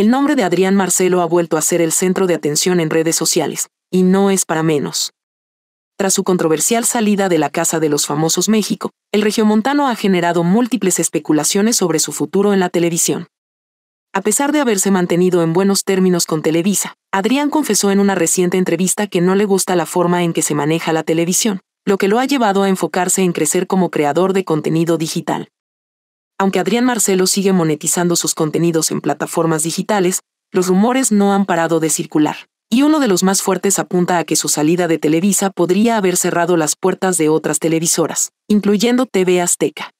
El nombre de Adrián Marcelo ha vuelto a ser el centro de atención en redes sociales, y no es para menos. Tras su controversial salida de la Casa de los Famosos México, el regiomontano ha generado múltiples especulaciones sobre su futuro en la televisión. A pesar de haberse mantenido en buenos términos con Televisa, Adrián confesó en una reciente entrevista que no le gusta la forma en que se maneja la televisión, lo que lo ha llevado a enfocarse en crecer como creador de contenido digital. Aunque Adrián Marcelo sigue monetizando sus contenidos en plataformas digitales, los rumores no han parado de circular. Y uno de los más fuertes apunta a que su salida de Televisa podría haber cerrado las puertas de otras televisoras, incluyendo TV Azteca.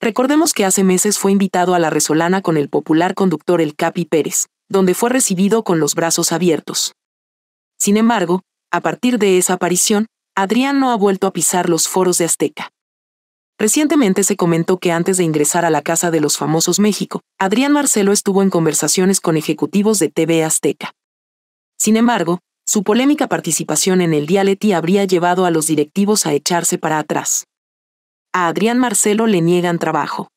Recordemos que hace meses fue invitado a la Resolana con el popular conductor El Capi Pérez, donde fue recibido con los brazos abiertos. Sin embargo, a partir de esa aparición, Adrián no ha vuelto a pisar los foros de Azteca. Recientemente se comentó que antes de ingresar a la Casa de los Famosos México, Adrián Marcelo estuvo en conversaciones con ejecutivos de TV Azteca. Sin embargo, su polémica participación en el dialeti habría llevado a los directivos a echarse para atrás. A Adrián Marcelo le niegan trabajo.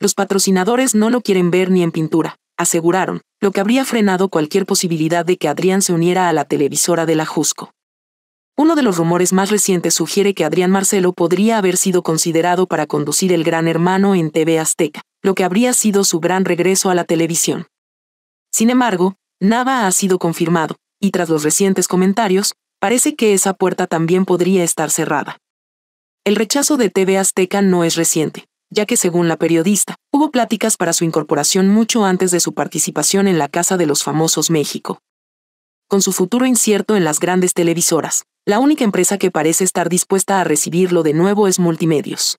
Los patrocinadores no lo quieren ver ni en pintura, aseguraron, lo que habría frenado cualquier posibilidad de que Adrián se uniera a la televisora de la Jusco. Uno de los rumores más recientes sugiere que Adrián Marcelo podría haber sido considerado para conducir El Gran Hermano en TV Azteca, lo que habría sido su gran regreso a la televisión. Sin embargo, nada ha sido confirmado, y tras los recientes comentarios, parece que esa puerta también podría estar cerrada. El rechazo de TV Azteca no es reciente, ya que según la periodista, hubo pláticas para su incorporación mucho antes de su participación en la Casa de los Famosos México. Con su futuro incierto en las grandes televisoras, la única empresa que parece estar dispuesta a recibirlo de nuevo es Multimedios.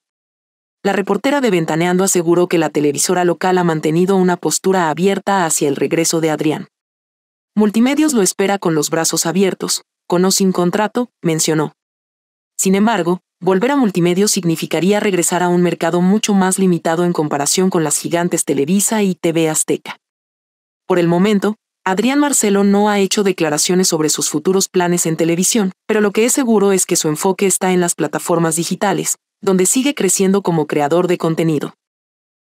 La reportera de Ventaneando aseguró que la televisora local ha mantenido una postura abierta hacia el regreso de Adrián. Multimedios lo espera con los brazos abiertos, con o sin contrato, mencionó. Sin embargo, volver a Multimedios significaría regresar a un mercado mucho más limitado en comparación con las gigantes Televisa y TV Azteca. Por el momento, Adrián Marcelo no ha hecho declaraciones sobre sus futuros planes en televisión, pero lo que es seguro es que su enfoque está en las plataformas digitales, donde sigue creciendo como creador de contenido.